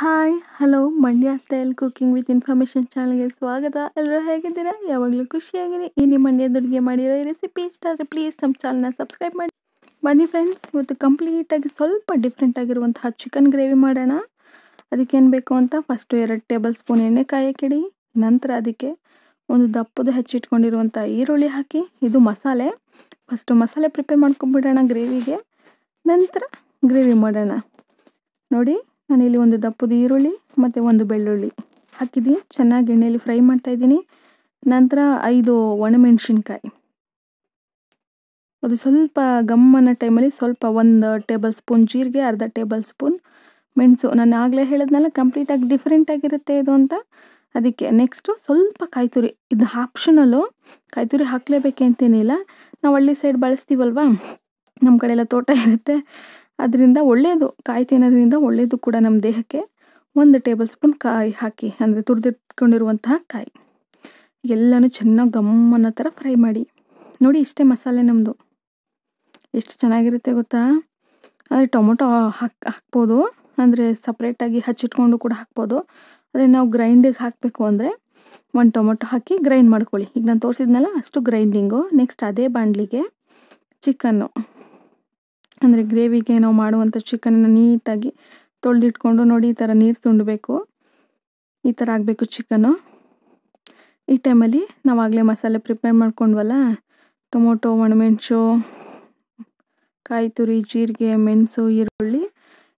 hi hello Mandya style cooking with information ಚಾನಲ್ಗೆ ಸ್ವಾಗತ ಎಲ್ಲರೂ ಹೇಗಿದ್ದೀರಾ ಯಾವಾಗಲೂ ಖುಷಿಯಾಗಿದೆ ಈ ನಿಮ್ಮ ಮಂಡ್ಯದ ಅಡುಗೆ ಮಾಡಿರೋ ಈ ರೆಸಿಪಿ ಇಷ್ಟ ಆದರೆ ಪ್ಲೀಸ್ ನಮ್ಮ ಚಾನಲ್ನ ಸಬ್ಸ್ಕ್ರೈಬ್ ಮಾಡಿ ಬನ್ನಿ ಫ್ರೆಂಡ್ಸ್ ಇವತ್ತು ಕಂಪ್ಲೀಟಾಗಿ ಸ್ವಲ್ಪ ಡಿಫ್ರೆಂಟ್ ಆಗಿರುವಂತಹ ಚಿಕನ್ ಗ್ರೇವಿ ಮಾಡೋಣ ಅದಕ್ಕೇನು ಬೇಕು ಅಂತ ಫಸ್ಟು ಎರಡು ಟೇಬಲ್ ಸ್ಪೂನ್ ಎಣ್ಣೆ ಕಿಡಿ ನಂತರ ಅದಕ್ಕೆ ಒಂದು ದಪ್ಪದ ಹೆಚ್ಚಿಟ್ಕೊಂಡಿರುವಂಥ ಈರುಳ್ಳಿ ಹಾಕಿ ಇದು ಮಸಾಲೆ ಫಸ್ಟು ಮಸಾಲೆ ಪ್ರಿಪೇರ್ ಮಾಡ್ಕೊಂಬಿಡೋಣ ಗ್ರೇವಿಗೆ ನಂತರ ಗ್ರೇವಿ ಮಾಡೋಣ ನೋಡಿ ನಾನಿಲ್ಲಿ ಒಂದು ದಪ್ಪದ ಈರುಳ್ಳಿ ಮತ್ತು ಒಂದು ಬೆಳ್ಳುಳ್ಳಿ ಹಾಕಿದ್ದೀನಿ ಚೆನ್ನಾಗಿ ಎಣ್ಣೆಯಲ್ಲಿ ಫ್ರೈ ಮಾಡ್ತಾಯಿದ್ದೀನಿ ನಂತರ ಐದು ಒಣಮೆಣಸಿನ್ಕಾಯಿ ಅದು ಸ್ವಲ್ಪ ಗಮ್ಮನ ಟೈಮಲ್ಲಿ ಸ್ವಲ್ಪ ಒಂದು ಟೇಬಲ್ ಸ್ಪೂನ್ ಜೀರಿಗೆ ಅರ್ಧ ಟೇಬಲ್ ಸ್ಪೂನ್ ಮೆಣಸು ನಾನು ಆಗಲೇ ಹೇಳಿದ್ನಲ್ಲ ಕಂಪ್ಲೀಟಾಗಿ ಡಿಫ್ರೆಂಟಾಗಿರುತ್ತೆ ಇದು ಅಂತ ಅದಕ್ಕೆ ನೆಕ್ಸ್ಟು ಸ್ವಲ್ಪ ಕಾಯ್ತುರಿ ಇದು ಆಪ್ಷನಲ್ಲು ಕಾಯ್ತುರಿ ಹಾಕಲೇಬೇಕೇಂತೇನಿಲ್ಲ ನಾವು ಹಳ್ಳಿ ಸೈಡ್ ಬಳಸ್ತೀವಲ್ವಾ ನಮ್ಮ ಕಡೆ ಎಲ್ಲ ತೋಟ ಇರುತ್ತೆ ಅದರಿಂದ ಒಳ್ಳೆಯದು ಕಾಯಿ ತಿನ್ನೋದ್ರಿಂದ ಒಳ್ಳೆಯದು ಕೂಡ ನಮ್ಮ ದೇಹಕ್ಕೆ ಒಂದು ಟೇಬಲ್ ಸ್ಪೂನ್ ಕಾಯಿ ಹಾಕಿ ಅಂದರೆ ತುರಿದಿಟ್ಕೊಂಡಿರುವಂತಹ ಕಾಯಿ ಎಲ್ಲನೂ ಚೆನ್ನಾಗಿ ಗಮ್ಮನ್ನೋ ಥರ ಫ್ರೈ ಮಾಡಿ ನೋಡಿ ಇಷ್ಟೇ ಮಸಾಲೆ ನಮ್ಮದು ಎಷ್ಟು ಚೆನ್ನಾಗಿರುತ್ತೆ ಗೊತ್ತಾ ಆದರೆ ಟೊಮೊಟೊ ಹಾಕ್ ಹಾಕ್ಬೋದು ಅಂದರೆ ಸಪ್ರೇಟಾಗಿ ಹಚ್ಚಿಟ್ಕೊಂಡು ಕೂಡ ಹಾಕ್ಬೋದು ಆದರೆ ನಾವು ಗ್ರೈಂಡಿಗೆ ಹಾಕಬೇಕು ಅಂದರೆ ಒಂದು ಟೊಮೊಟೊ ಹಾಕಿ ಗ್ರೈಂಡ್ ಮಾಡ್ಕೊಳ್ಳಿ ಈಗ ನಾನು ತೋರಿಸಿದ್ನಲ್ಲ ಅಷ್ಟು ಗ್ರೈಂಡಿಂಗು ನೆಕ್ಸ್ಟ್ ಅದೇ ಬಾಣಲಿಗೆ ಚಿಕನ್ನು ಅಂದರೆ ಗ್ರೇವಿಗೆ ನಾವು ಮಾಡುವಂಥ ಚಿಕನನ್ನು ನೀಟಾಗಿ ತೊಳೆದಿಟ್ಕೊಂಡು ನೋಡಿ ಈ ಥರ ನೀರು ತುಂಡಬೇಕು ಈ ಥರ ಆಗಬೇಕು ಚಿಕನು ಈ ಟೈಮಲ್ಲಿ ನಾವಾಗಲೇ ಮಸಾಲೆ ಪ್ರಿಪೇರ್ ಮಾಡ್ಕೊಂಡ್ವಲ್ಲ ಟೊಮೊಟೊ ಒಣಮೆಣಸು ಕಾಯಿ ತುರಿ ಜೀರಿಗೆ ಮೆಣಸು ಈರುಳ್ಳಿ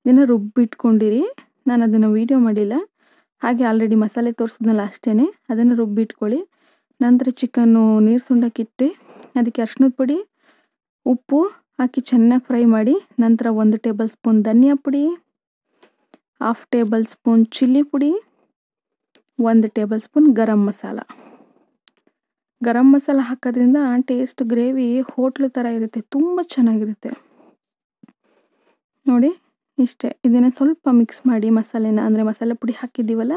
ಇದನ್ನು ರುಬ್ಬಿಟ್ಕೊಂಡಿರಿ ನಾನು ಅದನ್ನು ವೀಡಿಯೋ ಮಾಡಿಲ್ಲ ಹಾಗೆ ಆಲ್ರೆಡಿ ಮಸಾಲೆ ತೋರಿಸಿದ್ನಲ್ಲ ಅಷ್ಟೇ ಅದನ್ನು ರುಬ್ಬಿಟ್ಕೊಳ್ಳಿ ನಂತರ ಚಿಕನ್ನು ನೀರು ಸುಂಡಕ್ಕಿಟ್ಟು ಅದಕ್ಕೆ ಅರ್ಶಿನದ ಪುಡಿ ಉಪ್ಪು ಹಾಕಿ ಚೆನ್ನಾಗಿ ಫ್ರೈ ಮಾಡಿ ನಂತರ ಒಂದು ಟೇಬಲ್ ಸ್ಪೂನ್ ಧನಿಯಾ ಪುಡಿ ಹಾಫ್ ಟೇಬಲ್ ಸ್ಪೂನ್ ಚಿಲ್ಲಿ ಪುಡಿ ಒಂದು ಟೇಬಲ್ ಸ್ಪೂನ್ ಗರಂ ಮಸಾಲ ಗರಂ ಮಸಾಲ ಹಾಕೋದ್ರಿಂದ ಟೇಸ್ಟ್ ಗ್ರೇವಿ ಹೋಟ್ಲು ಥರ ಇರುತ್ತೆ ತುಂಬ ಚೆನ್ನಾಗಿರುತ್ತೆ ನೋಡಿ ಇಷ್ಟೇ ಇದನ್ನು ಸ್ವಲ್ಪ ಮಿಕ್ಸ್ ಮಾಡಿ ಮಸಾಲೆನ ಅಂದರೆ ಮಸಾಲೆ ಪುಡಿ ಹಾಕಿದ್ದೀವಲ್ಲ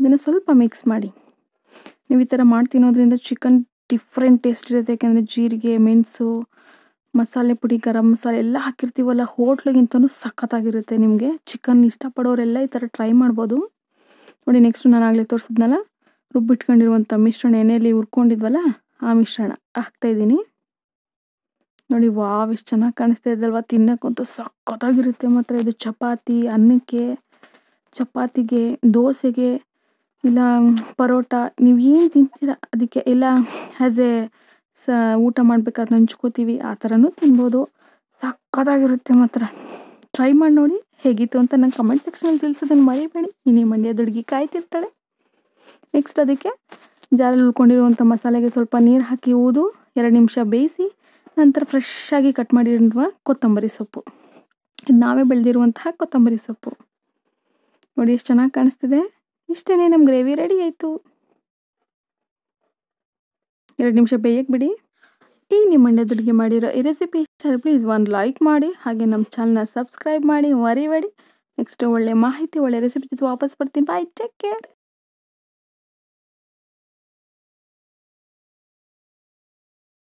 ಇದನ್ನು ಸ್ವಲ್ಪ ಮಿಕ್ಸ್ ಮಾಡಿ ನೀವು ಈ ಥರ ಮಾಡಿ ತಿನ್ನೋದ್ರಿಂದ ಚಿಕನ್ ಡಿಫ್ರೆಂಟ್ ಟೇಸ್ಟ್ ಇರುತ್ತೆ ಯಾಕೆಂದರೆ ಜೀರಿಗೆ ಮೆಣಸು ಮಸಾಲೆ ಪುಡಿ ಗರಂ ಮಸಾಲೆ ಎಲ್ಲ ಹಾಕಿರ್ತೀವಲ್ಲ ಹೋಟ್ಲಿಗಿಂತನೂ ಸಖತ್ತಾಗಿರುತ್ತೆ ನಿಮಗೆ ಚಿಕನ್ ಇಷ್ಟಪಡೋರೆಲ್ಲ ಈ ಥರ ಟ್ರೈ ಮಾಡ್ಬೋದು ನೋಡಿ ನೆಕ್ಸ್ಟು ನಾನು ಆಗಲೇ ತೋರಿಸಿದ್ನಲ್ಲ ರುಬ್ಬಿಟ್ಕೊಂಡಿರುವಂಥ ಮಿಶ್ರಣ ಎಣ್ಣೆಯಲ್ಲಿ ಹುರ್ಕೊಂಡಿದ್ವಲ್ಲ ಆ ಮಿಶ್ರಣ ಹಾಕ್ತಾಯಿದ್ದೀನಿ ನೋಡಿ ವಾವ್ ಎಷ್ಟು ಚೆನ್ನಾಗಿ ಕಾಣಿಸ್ತಾ ಇದ್ದಲ್ವ ತಿನ್ನೋಕ್ಕಂತೂ ಸಖತ್ತಾಗಿರುತ್ತೆ ಮಾತ್ರ ಇದು ಚಪಾತಿ ಅನ್ನಕ್ಕೆ ಚಪಾತಿಗೆ ದೋಸೆಗೆ ಇಲ್ಲ ಪರೋಟ ನೀವು ಏನು ತಿಂತೀರ ಅದಕ್ಕೆ ಇಲ್ಲ ಆ್ಯಸ್ ಎ ಸ ಊಟ ಮಾಡಬೇಕಾದ್ರೆ ಹಂಚ್ಕೋತೀವಿ ಆ ಥರನೂ ತಿನ್ಬೋದು ಸಕ್ಕತ್ತಾಗಿರುತ್ತೆ ಮಾತ್ರ ಟ್ರೈ ಮಾಡಿ ನೋಡಿ ಹೇಗಿತ್ತು ಅಂತ ನಂಗೆ ಕಮೆಂಟ್ ಸೆಕ್ಷನಲ್ಲಿ ತಿಳಿಸೋದನ್ನು ಮರಿಬೇಡಿ ಇನ್ನೇ ಮಂಡ್ಯ ದುಡ್ಗಿ ಕಾಯ್ತಿರ್ತಾಳೆ ನೆಕ್ಸ್ಟ್ ಅದಕ್ಕೆ ಜಾರಲ್ಲಿ ಉಳ್ಕೊಂಡಿರುವಂಥ ಮಸಾಲೆಗೆ ಸ್ವಲ್ಪ ನೀರು ಹಾಕಿ ಊದು ಎರಡು ನಿಮಿಷ ಬೇಯಿಸಿ ನಂತರ ಫ್ರೆಶ್ಶಾಗಿ ಕಟ್ ಮಾಡಿರುವ ಕೊತ್ತಂಬರಿ ಸೊಪ್ಪು ಇದು ನಾವೇ ಬೆಳೆದಿರುವಂತಹ ಕೊತ್ತಂಬರಿ ಸೊಪ್ಪು ನೋಡಿ ಎಷ್ಟು ಚೆನ್ನಾಗಿ ಕಾಣಿಸ್ತಿದೆ ಇಷ್ಟೇ ನಮ್ಮ ಗ್ರೇವಿ ರೆಡಿ ಆಯಿತು ಎರಡು ನಿಮಿಷ ಬೇಯಕ್ಕೆ ಬಿಡಿ ಈ ನಿಮ್ಮ ಅಡುಗೆ ಮಾಡಿರೋ ಈ ರೆಸಿಪಿ ಇಷ್ಟ ಪ್ಲೀಸ್ ಒಂದು ಲೈಕ್ ಮಾಡಿ ಹಾಗೆ ನಮ್ಮ ಚಾನಲ್ನ ಸಬ್ಸ್ಕ್ರೈಬ್ ಮಾಡಿ ಮರಿಬೇಡಿ ನೆಕ್ಸ್ಟ್ ಒಳ್ಳೆ ಮಾಹಿತಿ ಒಳ್ಳೆ ರೆಸಿಪಿ ಜೊತೆ ವಾಪಸ್ ಬರ್ತೀನಿ ಬಾಯ್ ಟೇಕ್ ಕೇರ್